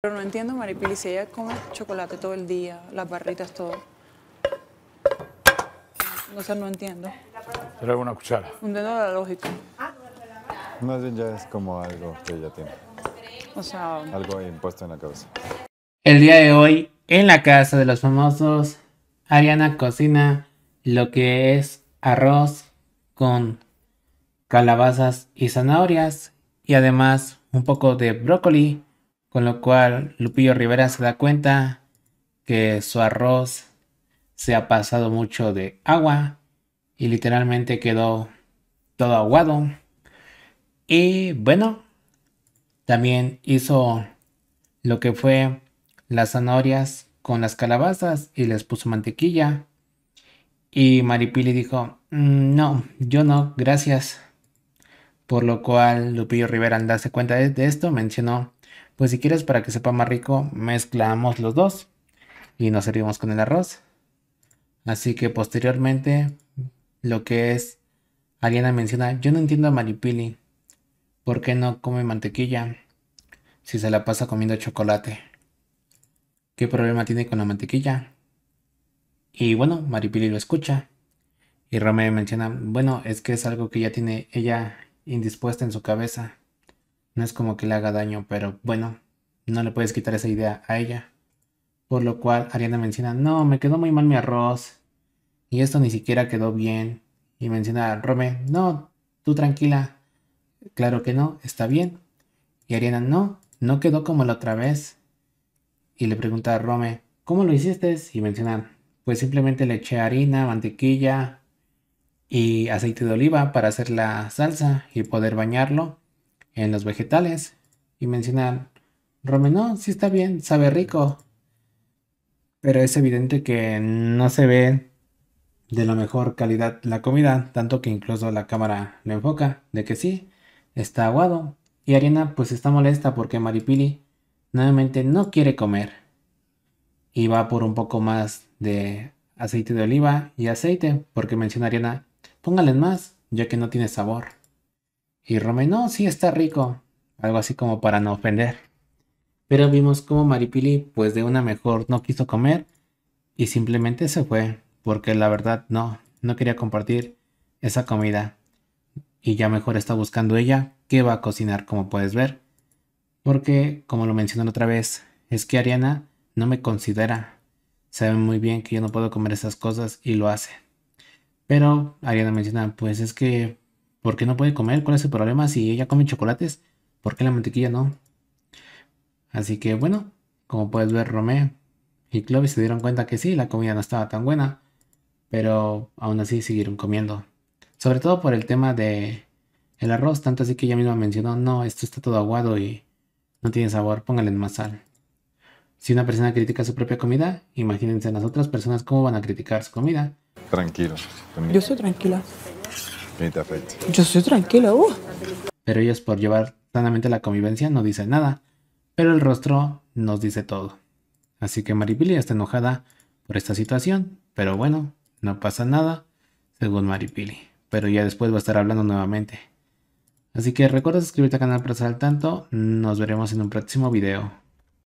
Pero no entiendo, Maripili, si ella come chocolate todo el día, las barritas, todo. No sé, no entiendo. Pero una cuchara. Un entiendo la lógica. Más bien ya es como algo que ella tiene. O sea... Algo impuesto en la cabeza. El día de hoy, en la casa de los famosos, Ariana cocina lo que es arroz con calabazas y zanahorias y además un poco de brócoli con lo cual Lupillo Rivera se da cuenta que su arroz se ha pasado mucho de agua y literalmente quedó todo aguado. Y bueno, también hizo lo que fue las zanahorias con las calabazas y les puso mantequilla. Y Maripili dijo, mm, no, yo no, gracias. Por lo cual Lupillo Rivera al darse cuenta de esto mencionó pues si quieres para que sepa más rico, mezclamos los dos y nos servimos con el arroz. Así que posteriormente, lo que es, Ariana menciona, yo no entiendo a Maripili, ¿por qué no come mantequilla si se la pasa comiendo chocolate? ¿Qué problema tiene con la mantequilla? Y bueno, Maripili lo escucha. Y Romeo menciona, bueno, es que es algo que ya tiene ella indispuesta en su cabeza. No es como que le haga daño, pero bueno, no le puedes quitar esa idea a ella. Por lo cual Ariana menciona, no, me quedó muy mal mi arroz. Y esto ni siquiera quedó bien. Y menciona a Rome, no, tú tranquila. Claro que no, está bien. Y Ariana, no, no quedó como la otra vez. Y le pregunta a Rome, ¿cómo lo hiciste? Y menciona, pues simplemente le eché harina, mantequilla y aceite de oliva para hacer la salsa y poder bañarlo en los vegetales. Y mencionan, Romeno si está bien, sabe rico. Pero es evidente que no se ve de la mejor calidad la comida, tanto que incluso la cámara lo enfoca, de que sí, está aguado. Y Ariana pues está molesta porque Maripili nuevamente no quiere comer. Y va por un poco más de aceite de oliva y aceite, porque menciona Ariana, póngales más, ya que no tiene sabor. Y Romeo, sí está rico. Algo así como para no ofender. Pero vimos como Maripili, pues de una mejor, no quiso comer y simplemente se fue, porque la verdad no, no quería compartir esa comida. Y ya mejor está buscando ella que va a cocinar, como puedes ver. Porque, como lo mencionan otra vez, es que Ariana no me considera. Sabe muy bien que yo no puedo comer esas cosas y lo hace. Pero Ariana menciona, pues es que ¿Por qué no puede comer? ¿Cuál es el problema? Si ella come chocolates, ¿por qué la mantequilla no? Así que bueno, como puedes ver, Romé y Chloe se dieron cuenta que sí, la comida no estaba tan buena, pero aún así siguieron comiendo. Sobre todo por el tema de el arroz, tanto así que ella misma mencionó, no, esto está todo aguado y no tiene sabor, póngale más sal. Si una persona critica su propia comida, imagínense las otras personas cómo van a criticar su comida. Tranquilos. Yo soy tranquila. Yo estoy tranquilo uh. Pero ellos por llevar sanamente la convivencia no dicen nada, pero el rostro nos dice todo. Así que Maripili está enojada por esta situación, pero bueno, no pasa nada, según Maripili. Pero ya después va a estar hablando nuevamente. Así que recuerda suscribirte al canal para estar al tanto. Nos veremos en un próximo video.